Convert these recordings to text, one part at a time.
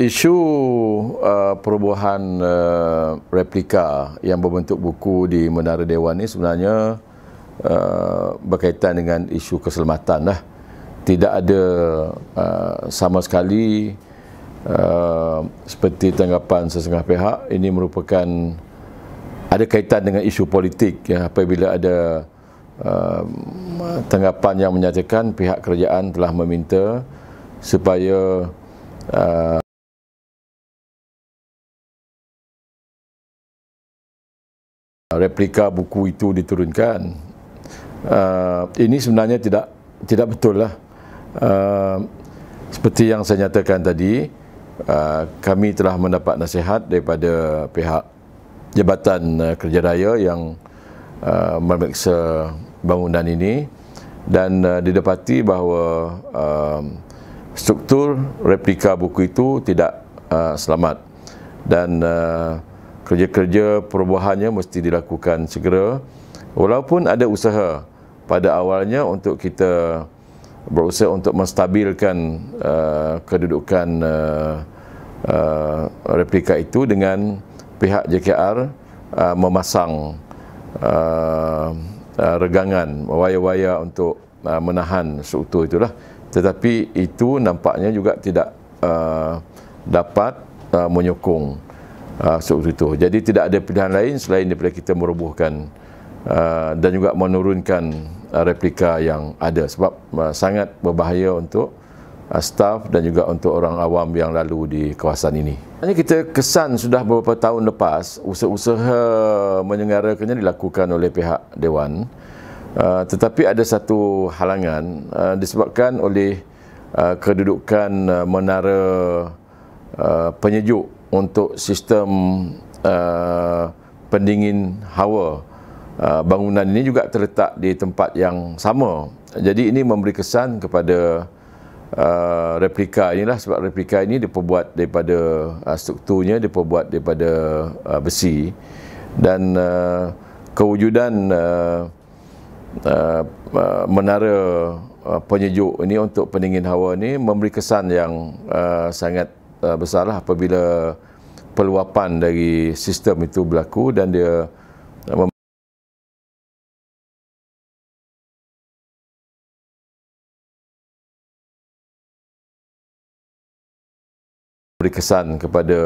isu uh, perubahan uh, replika yang berbentuk buku di Menara Dewan ini sebenarnya uh, berkaitan dengan isu keselamatan lah. Tidak ada uh, sama sekali uh, seperti tanggapan sesengah pihak ini merupakan ada kaitan dengan isu politik ya, apabila ada uh, tanggapan yang menyatakan pihak kerajaan telah meminta supaya uh, replika buku itu diturunkan uh, ini sebenarnya tidak tidak betul lah uh, seperti yang saya nyatakan tadi uh, kami telah mendapat nasihat daripada pihak jabatan uh, kerja raya yang uh, memeriksa bangunan ini dan uh, didapati bahawa uh, struktur replika buku itu tidak uh, selamat dan uh, kerja-kerja perubahannya mesti dilakukan segera walaupun ada usaha pada awalnya untuk kita berusaha untuk menstabilkan uh, kedudukan uh, uh, replika itu dengan pihak JKR uh, memasang uh, uh, regangan waya-waya untuk uh, menahan struktur itulah tetapi itu nampaknya juga tidak uh, dapat uh, menyokong uh, itu. Jadi tidak ada pilihan lain selain daripada kita merubuhkan uh, dan juga menurunkan uh, replika yang ada sebab uh, sangat berbahaya untuk uh, staf dan juga untuk orang awam yang lalu di kawasan ini. Hanya kita kesan sudah beberapa tahun lepas usaha-usaha menyengarakannya dilakukan oleh pihak dewan uh, tetapi ada satu halangan uh, disebabkan oleh uh, kedudukan uh, menara uh, penyejuk untuk sistem uh, pendingin hawa uh, bangunan ini juga terletak di tempat yang sama. Jadi ini memberi kesan kepada uh, replika inilah sebab replika ini diperbuat daripada uh, strukturnya diperbuat daripada uh, besi dan uh, kewujudan uh, uh, menara uh, penyejuk ini untuk pendingin hawa ini memberi kesan yang uh, sangat uh, besarlah apabila peluapan dari sistem itu berlaku dan dia uh, memberi kesan kepada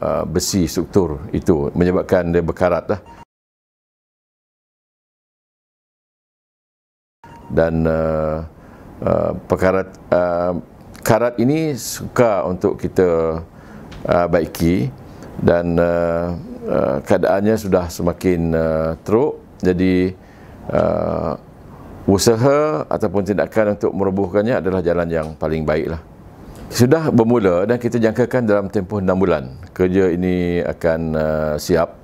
uh, besi struktur itu menyebabkan dia berkarat lah. dan uh, uh, perkara uh, karat ini suka untuk kita uh, baiki dan uh, uh, keadaannya sudah semakin uh, teruk jadi uh, usaha ataupun tindakan untuk merubuhkannya adalah jalan yang paling baiklah sudah bermula dan kita jangkakan dalam tempoh 6 bulan kerja ini akan uh, siap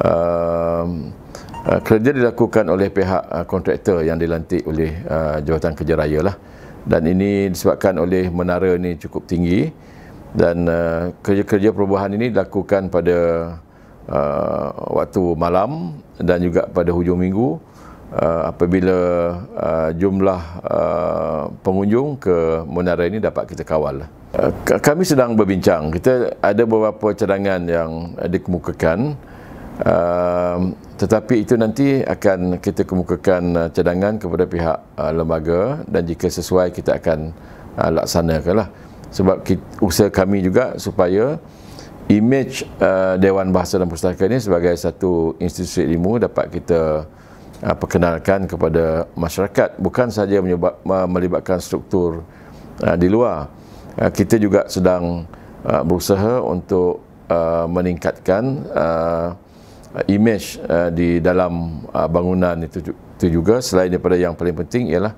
uh, uh, kerja dilakukan oleh pihak uh, kontraktor yang dilantik oleh uh, Jabatan Kerja Raya lah dan ini disebabkan oleh menara ini cukup tinggi dan uh, kerja-kerja perubahan ini dilakukan pada uh, waktu malam dan juga pada hujung minggu uh, apabila uh, jumlah uh, pengunjung ke menara ini dapat kita kawal. Uh, kami sedang berbincang. Kita ada beberapa cadangan yang dikemukakan. Ehm, tetapi itu nanti akan kita kemukakan eh, cadangan kepada pihak eh, lembaga dan jika sesuai kita akan eh, laksanakanlah sebab kita, usaha kami juga supaya image uh, Dewan Bahasa dan Pustaka ini sebagai satu institusi ilmu dapat kita uh, perkenalkan kepada masyarakat bukan saja menyebab, uh, melibatkan struktur uh, di luar uh, kita juga sedang uh, berusaha untuk uh, meningkatkan uh, uh, image uh, di dalam uh, bangunan itu, itu juga selain daripada yang paling penting ialah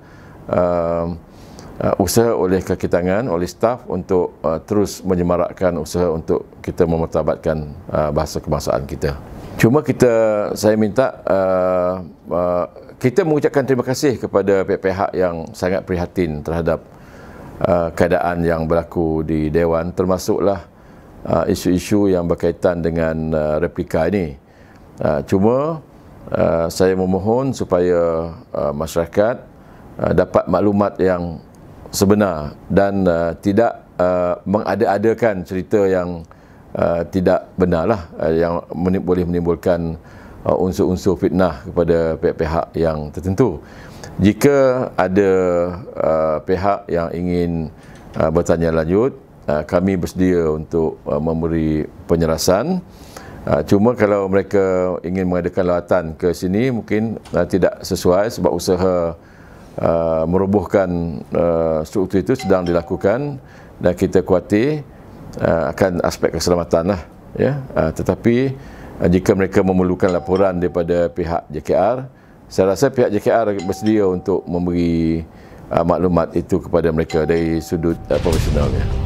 uh, uh, usaha oleh kaki tangan oleh staf untuk uh, terus menyemarakkan usaha untuk kita memertabatkan uh, bahasa kebangsaan kita cuma kita saya minta uh, uh, kita mengucapkan terima kasih kepada pihak-pihak yang sangat prihatin terhadap uh, keadaan yang berlaku di dewan termasuklah uh, isu-isu yang berkaitan dengan uh, replika ini Uh, cuma uh, saya memohon supaya uh, masyarakat uh, dapat maklumat yang sebenar dan uh, tidak uh, mengada-adakan cerita yang uh, tidak benarlah uh, yang menim boleh menimbulkan uh, unsur-unsur fitnah kepada pihak-pihak yang tertentu. Jika ada uh, pihak yang ingin uh, bertanya lanjut, uh, kami bersedia untuk uh, memberi penyerasan. Uh, cuma kalau mereka ingin mengadakan lawatan ke sini mungkin uh, tidak sesuai sebab usaha uh, merubuhkan uh, struktur itu sedang dilakukan dan kita kuatir uh, akan aspek keselamatan lah. Ya? Uh, tetapi uh, jika mereka memerlukan laporan daripada pihak JKR, saya rasa pihak JKR bersedia untuk memberi uh, maklumat itu kepada mereka dari sudut uh, profesionalnya.